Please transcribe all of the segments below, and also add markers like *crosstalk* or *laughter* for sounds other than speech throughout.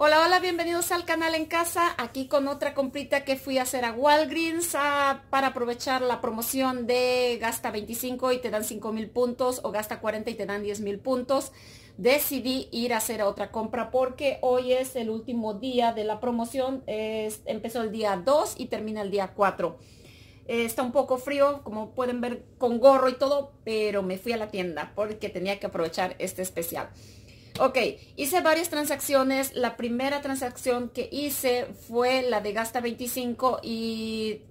Hola, hola, bienvenidos al canal en casa, aquí con otra comprita que fui a hacer a Walgreens para aprovechar la promoción de gasta 25 y te dan 5 mil puntos o gasta 40 y te dan 10 mil puntos. Decidí ir a hacer otra compra porque hoy es el último día de la promoción, empezó el día 2 y termina el día 4. Eh, está un poco frío, como pueden ver, con gorro y todo, pero me fui a la tienda porque tenía que aprovechar este especial. Ok, hice varias transacciones. La primera transacción que hice fue la de gasta 25 y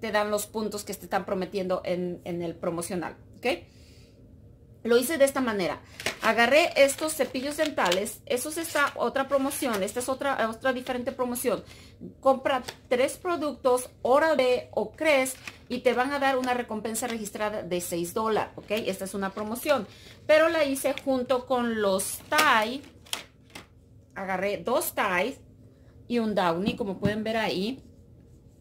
te dan los puntos que te están prometiendo en, el promocional. ¿Okay? Lo hice de esta manera. Agarré estos cepillos dentales. Eso es otra promoción. Esta es otra, otra diferente promoción. Compra tres productos, hora b o crees y te van a dar una recompensa registrada de 6 dólares. ¿Ok? Esta es una promoción. Pero la hice junto con los TAI. Agarré dos ties y un downy, como pueden ver ahí.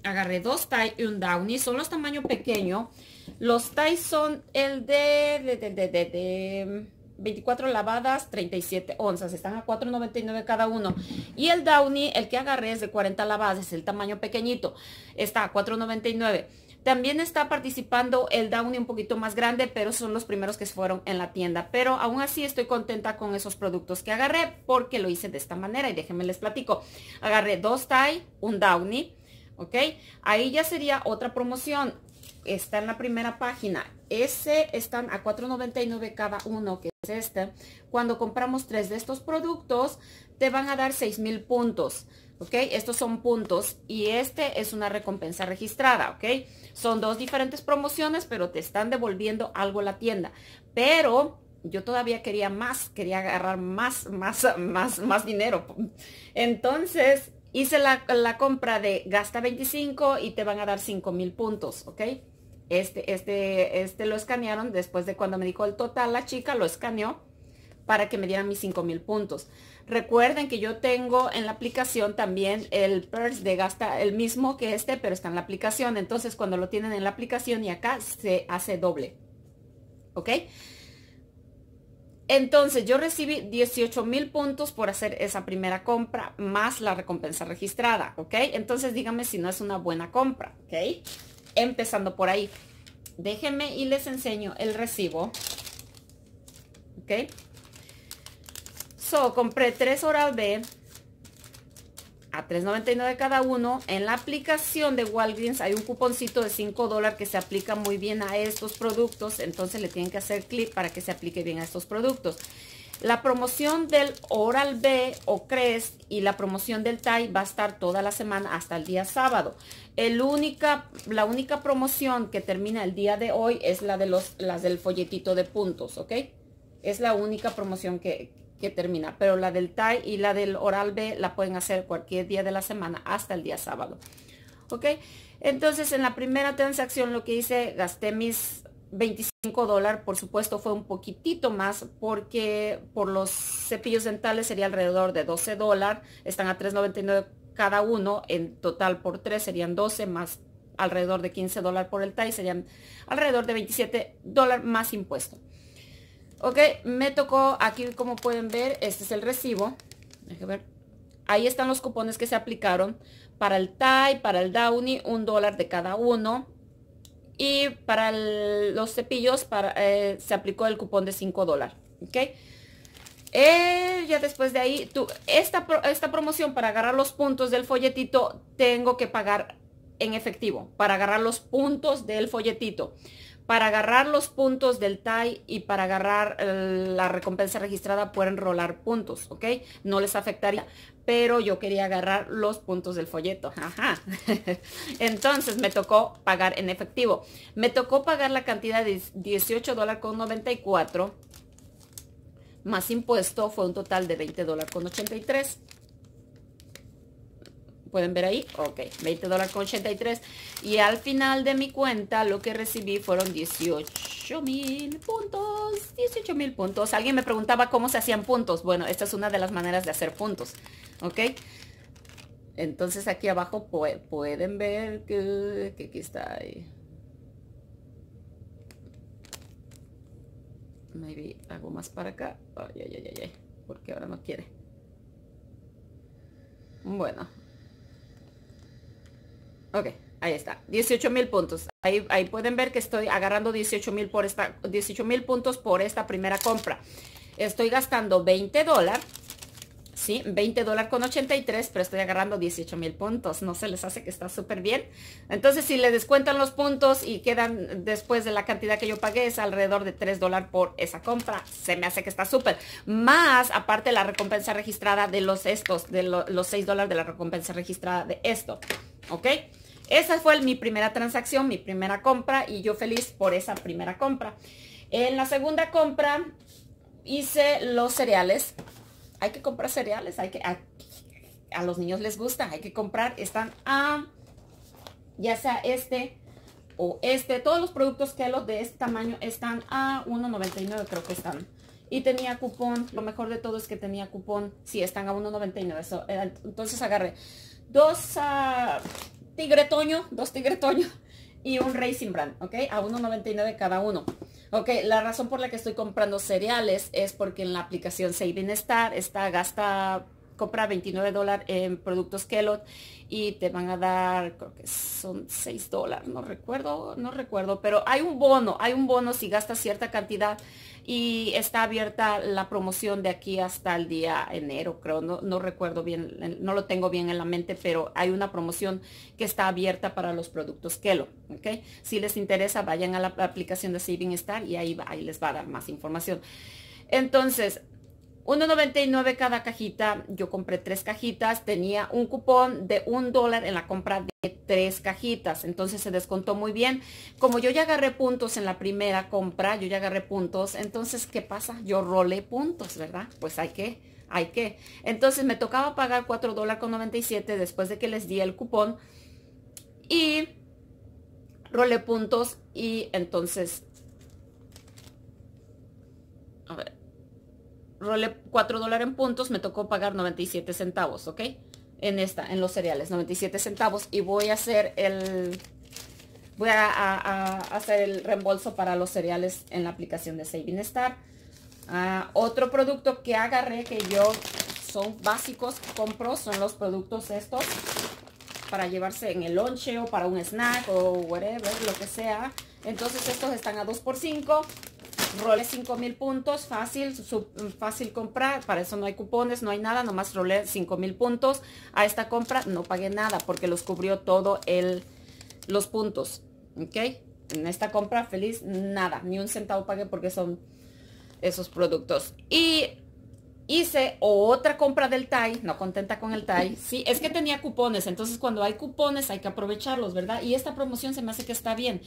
Agarré dos ties y un downy. Son los tamaño pequeño. Los TAIs son el de, de, 24 lavadas, 37 onzas. Están a 4.99 cada uno. Y el Downy, el que agarré es de 40 lavadas, es el tamaño pequeñito. Está a 4.99. También está participando el Downy un poquito más grande, pero son los primeros que fueron en la tienda. Pero aún así estoy contenta con esos productos que agarré porque lo hice de esta manera y déjenme les platico. Agarré dos tie, un Downy. ¿Ok? Ahí ya sería otra promoción está en la primera página. Ese están a $4.99 cada uno, que es este. Cuando compramos tres de estos productos, te van a dar 6,000 puntos. ¿ok? Estos son puntos y este es una recompensa registrada, ¿ok? Son dos diferentes promociones, pero te están devolviendo algo la tienda. Pero yo todavía quería más, quería agarrar más, más, más, más dinero. Entonces hice la, la compra de gasta 25 y te van a dar 5,000 mil puntos, ¿ok? Este, este, este lo escanearon después de cuando me dijo el total, la chica lo escaneó para que me dieran mis mil puntos. Recuerden que yo tengo en la aplicación también el purse de gasta, el mismo que este, pero está en la aplicación. Entonces, cuando lo tienen en la aplicación y acá, se hace doble. ¿Ok? Entonces, yo recibí 18 mil puntos por hacer esa primera compra, más la recompensa registrada. ¿Ok? Entonces, díganme si no es una buena compra. ¿Ok? empezando por ahí. Déjenme y les enseño el recibo. ¿Ok? So, compré tres horas B a $3.99 cada uno. En la aplicación de Walgreens hay un cuponcito de $5 dólares que se aplica muy bien a estos productos. Entonces le tienen que hacer clic para que se aplique bien a estos productos. La promoción del Oral B o Crest y la promoción del TAI va a estar toda la semana hasta el día sábado. El única, la única promoción que termina el día de hoy es la de los, las del folletito de puntos, ¿ok? Es la única promoción que, que termina. Pero la del TAI y la del Oral B la pueden hacer cualquier día de la semana hasta el día sábado. ¿Ok? Entonces, en la primera transacción lo que hice, gasté mis 25 por supuesto, fue un poquitito más porque por los cepillos dentales sería alrededor de 12 Están a 3.99 cada uno. En total por 3 serían 12 más alrededor de 15 por el TAI. Serían alrededor de 27 dólares más impuesto. Ok, me tocó aquí como pueden ver, este es el recibo. ver. Ahí están los cupones que se aplicaron para el TAI, para el Downy, un dólar de cada uno y para los cepillos para, eh, se aplicó el cupón de 5 dólares. Eh, ya después de ahí, esta, esta promoción para agarrar los puntos del folletito, tengo que pagar en efectivo para agarrar los puntos del folletito para agarrar los puntos del TAI y para agarrar eh, la recompensa registrada pueden rolar puntos, ¿ok? No les afectaría, pero yo quería agarrar los puntos del folleto. Ajá. *laughs* Entonces me tocó pagar en efectivo. Me tocó pagar la cantidad de 18 dólares con 94 más impuesto fue un total de 20 dólares con 83. ¿Pueden ver ahí? Ok, 20 dólares con 83. Y al final de mi cuenta lo que recibí fueron 18 mil puntos. 18 mil puntos. Alguien me preguntaba cómo se hacían puntos. Bueno, esta es una de las maneras de hacer puntos. Ok. Entonces aquí abajo pueden ver que, que aquí está ahí. Maybe hago más para acá. ay, ay, ay, Porque ahora no quiere. Bueno, Ok, ahí está. 18 mil puntos. Ahí, ahí, pueden ver que estoy agarrando 18 mil por esta, puntos por esta primera compra. Estoy gastando 20 dólares. ¿sí? 20 dólares con 83, pero estoy agarrando 18 mil puntos. No se les hace que está súper bien. Entonces, si le descuentan los puntos y quedan después de la cantidad que yo pagué, es alrededor de 3 dólares por esa compra. Se me hace que está súper. Más, aparte, la recompensa registrada de los estos, de los 6 dólares de la recompensa registrada de esto. ¿Ok? Esa fue mi primera transacción, mi primera compra y yo feliz por esa primera compra. En la segunda compra hice los cereales. Hay que comprar cereales, hay que... A, los niños les gusta, hay que comprar. Están a... Ya sea este o este. Todos los productos que los de este tamaño están a 1.99 creo que están y tenía cupón. Lo mejor de todo es que tenía cupón. Sí, están a 1.99. Eh, entonces agarré dos, ah, tigre toño, dos tigre toño y un Racing Brand, ¿ok? A 1.99 cada uno. Ok, la razón por la que estoy comprando cereales es porque en la aplicación Save Star está gasta compra 29 dólares en productos Kellogg y te van a dar, creo que son 6 dólares, no recuerdo, no recuerdo, pero hay un bono, hay un bono si gastas cierta cantidad y está abierta la promoción de aquí hasta el día enero, creo, no, no recuerdo bien, no lo tengo bien en la mente, pero hay una promoción que está abierta para los productos Kelo, ¿ok? Si les interesa, vayan a la aplicación de Saving Star y ahí, ahí les va a dar más información. Entonces, 1.99 cada cajita. Yo compré tres cajitas. Tenía un cupón de un dólar en la compra de tres cajitas. Entonces se descontó muy bien. Como yo ya agarré puntos en la primera compra, yo ya agarré puntos. Entonces, ¿qué pasa? Yo rolé puntos, ¿verdad? Pues hay que, hay que. Entonces me tocaba pagar 4 dólares con 97 después de que les di el cupón. Y rolé puntos y entonces... A ver rolé 4 dólares en puntos, me tocó pagar 97 centavos, ¿ok? En esta, en los cereales, 97 centavos. Y voy a hacer el... Voy a, hacer el reembolso para los cereales en la aplicación de Saving Star. Ah, otro producto que agarré que yo son básicos que compro son los productos estos para llevarse en el lonche o para un snack o whatever, lo que sea. Entonces estos están a 2 x 5 Role mil puntos, fácil, fácil comprar, para eso no hay cupones, no hay nada, nomás rolé mil puntos. A esta compra no pagué nada porque los cubrió todo el, los puntos, ¿ok? En esta compra feliz, nada, ni un centavo pagué porque son esos productos. Y hice otra compra del TAI, no contenta con el TAI. Sí, es que tenía cupones, entonces cuando hay cupones hay que aprovecharlos, ¿verdad? Y esta promoción se me hace que está bien.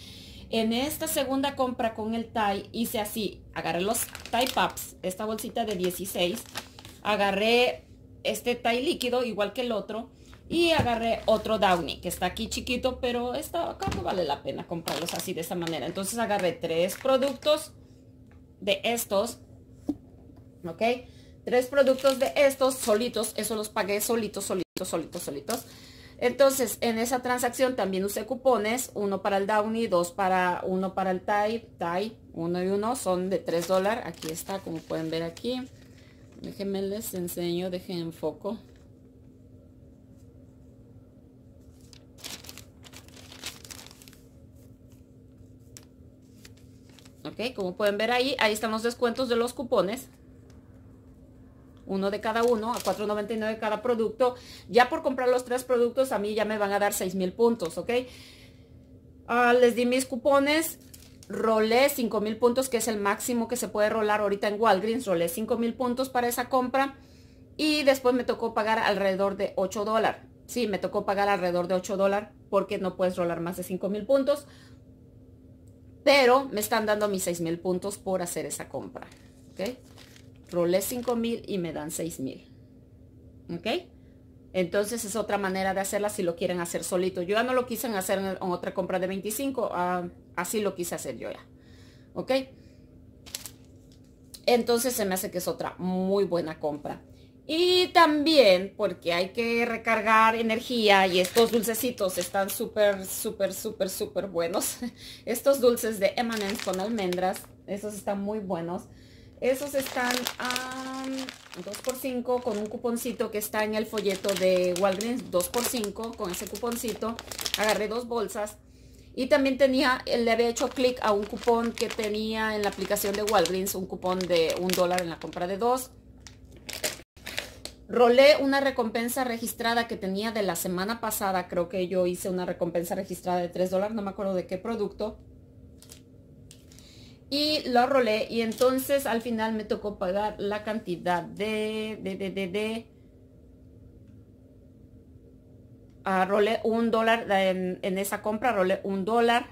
En esta segunda compra con el tie hice así, agarré los tie pups, esta bolsita de 16, agarré este tie líquido igual que el otro y agarré otro downy que está aquí chiquito, pero está acá no vale la pena comprarlos así de esta manera. Entonces agarré tres productos de estos, ¿ok? Tres productos de estos solitos, eso los pagué solitos, solitos, solitos, solitos. Entonces, en esa transacción también usé cupones, uno para el Downy, dos para, uno para el type, TAI, uno y uno, son de 3 dólares. Aquí está, como pueden ver aquí. Déjenme les enseño, dejen en foco. Ok, como pueden ver ahí, ahí están los descuentos de los cupones uno de cada uno, a 4.99 cada producto. Ya por comprar los tres productos a mí ya me van a dar 6,000 mil puntos, ¿ok? Ah, les di mis cupones, rolé 5,000 mil puntos, que es el máximo que se puede rolar ahorita en Walgreens, rolé 5,000 mil puntos para esa compra y después me tocó pagar alrededor de 8 dólares. Sí, me tocó pagar alrededor de 8 dólares porque no puedes rolar más de 5,000 mil puntos, pero me están dando mis 6,000 mil puntos por hacer esa compra. ¿okay? rolé $5,000 mil y me dan $6,000. mil. ¿Ok? Entonces es otra manera de hacerla si lo quieren hacer solito. Yo ya no lo quise hacer en, otra compra de 25. Ah, así lo quise hacer yo ya. ¿Ok? Entonces se me hace que es otra muy buena compra. Y también porque hay que recargar energía y estos dulcecitos están súper, súper, súper, súper buenos. *laughs* Estos dulces de Emanence con almendras, esos están muy buenos. Esos están a 2x5 mm, con un cuponcito que está en el folleto de Walgreens, 2x5 con ese cuponcito. Agarré dos bolsas y también tenía, eh, le había hecho clic a un cupón que tenía en la aplicación de Walgreens, un cupón de un dólar en la compra de dos. Rolé una recompensa registrada que tenía de la semana pasada, creo que yo hice una recompensa registrada de 3 dólares, no me acuerdo de qué producto y lo rolé y entonces al final me tocó pagar la cantidad de, de, de, de, rolé un dólar en, esa compra, rolé un dólar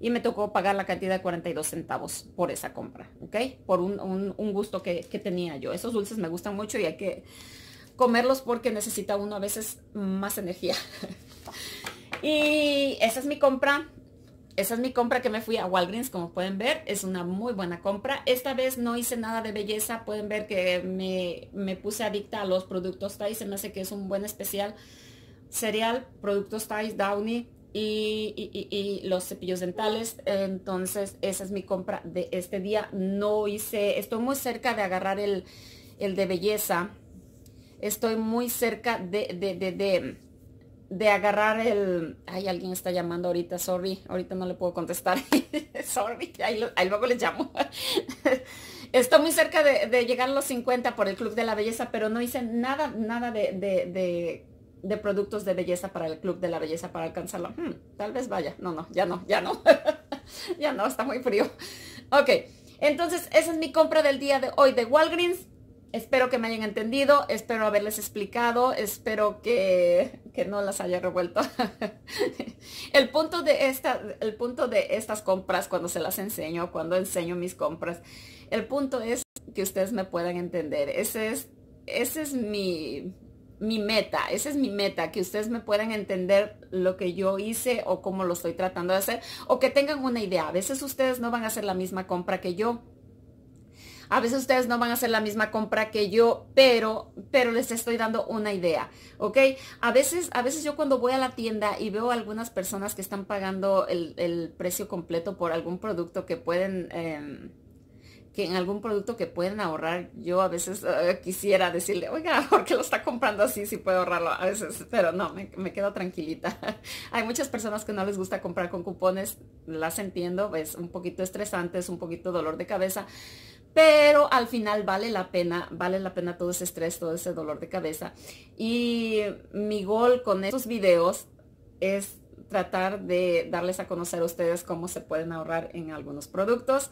y me tocó pagar la cantidad de 42 centavos por esa compra, ¿ok? Por un, gusto que, que tenía yo. Esos dulces me gustan mucho y hay que comerlos porque necesita uno a veces más energía. *laughs* y esa es mi compra esa es mi compra que me fui a Walgreens, como pueden ver. Es una muy buena compra. Esta vez no hice nada de belleza. Pueden ver que me, puse adicta a los productos Tide Se me hace que es un buen especial. Cereal, productos Tide Downy y, los cepillos dentales. Entonces, esa es mi compra de este día. No hice... Estoy muy cerca de agarrar el, de belleza. Estoy muy cerca de, de de agarrar el... Ay, alguien está llamando ahorita, sorry. Ahorita no le puedo contestar. *laughs* sorry, ahí, luego les llamo. *laughs* Estoy muy cerca de, llegar a los 50 por el Club de la Belleza, pero no hice nada, nada de, de, productos de belleza para el Club de la Belleza para alcanzarlo. Hmm, tal vez vaya. No, no, ya no, ya no. *laughs* ya no, está muy frío. Ok, entonces esa es mi compra del día de hoy de Walgreens Espero que me hayan entendido, espero haberles explicado, espero que, no las haya revuelto. *laughs* el, punto de esta, el punto de estas compras, cuando se las enseño, cuando enseño mis compras, el punto es que ustedes me puedan entender. Ese es, ese es mi, mi meta, esa es mi meta, que ustedes me puedan entender lo que yo hice o cómo lo estoy tratando de hacer, o que tengan una idea. A veces ustedes no van a hacer la misma compra que yo a veces ustedes no van a hacer la misma compra que yo, pero, pero les estoy dando una idea, ¿ok? A veces, a veces yo cuando voy a la tienda y veo algunas personas que están pagando el, precio completo por algún producto que pueden... Em, que en algún producto que pueden ahorrar, yo a veces eh, quisiera decirle, oiga, *laughs* ¿por qué lo está comprando así si puede ahorrarlo a veces? Pero no, me, me quedo tranquilita. *laughs* Hay muchas personas que no les gusta comprar con cupones, las entiendo, es un poquito estresante, es un poquito dolor de cabeza, pero al final vale la pena, vale la pena todo ese estrés, todo ese dolor de cabeza. Y mi gol con estos videos es tratar de darles a conocer a ustedes cómo se pueden ahorrar en algunos productos.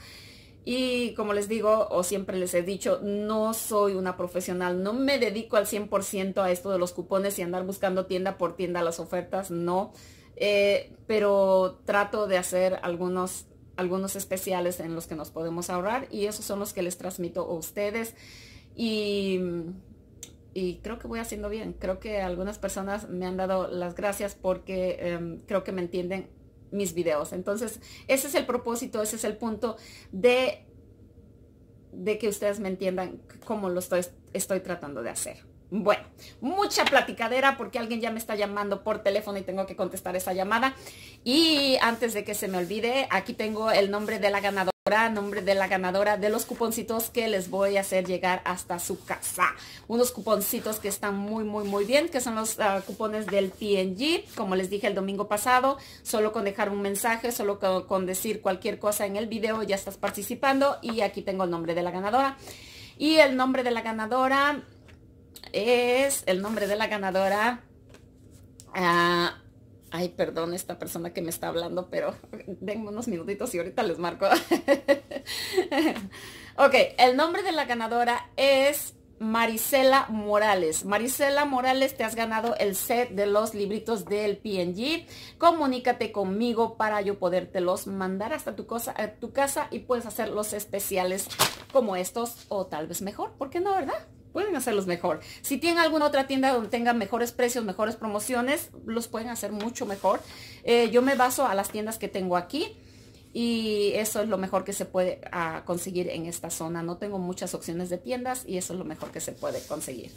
Y como les digo, o siempre les he dicho, no soy una profesional, no me dedico al 100% a esto de los cupones y andar buscando tienda por tienda las ofertas, no. Eh, pero trato de hacer algunos algunos especiales en los que nos podemos ahorrar y esos son los que les transmito a ustedes. Y, creo que voy haciendo bien. Creo que algunas personas me han dado las gracias porque em, creo que me entienden mis videos. Entonces, ese es el propósito, ese es el punto de, de que ustedes me entiendan cómo lo estoy, estoy tratando de hacer. Bueno, mucha platicadera porque alguien ya me está llamando por teléfono y tengo que contestar esa llamada. Y antes de que se me olvide, aquí tengo el nombre de la ganadora, nombre de la ganadora de los cuponcitos que les voy a hacer llegar hasta su casa. Unos cuponcitos que están muy, muy, muy bien, que son los ah, cupones del TNG, como les dije el domingo pasado, solo con dejar un mensaje, solo con decir cualquier cosa en el video ya estás participando y aquí tengo el nombre de la ganadora. Y el nombre de la ganadora es el nombre de la ganadora. Ah, ay, perdón, esta persona que me está hablando, pero denme unos minutitos y ahorita les marco. *laughs* ok, el nombre de la ganadora es Marisela Morales. Marisela Morales, te has ganado el set de los libritos del PNG. Comunícate conmigo para yo podértelos mandar hasta tu, eh, tu casa y puedes hacer los especiales como estos o tal vez mejor. porque no, verdad? pueden hacerlos mejor. Si tienen alguna otra tienda donde tengan mejores precios, mejores promociones, los pueden hacer mucho mejor. Eh, yo me baso a las tiendas que tengo aquí y eso es lo mejor que se puede ah, conseguir en esta zona. No tengo muchas opciones de tiendas y eso es lo mejor que se puede conseguir.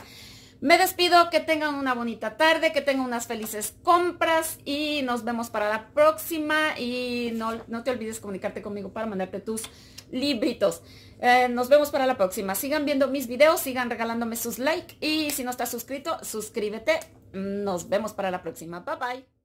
Me despido, que tengan una bonita tarde, que tengan unas felices compras y nos vemos para la próxima. Y no, no te olvides comunicarte conmigo para mandarte tus libritos. Eh, nos vemos para la próxima. Sigan viendo mis videos, sigan regalándome sus likes y si no estás suscrito, suscríbete. Nos vemos para la próxima. Bye bye.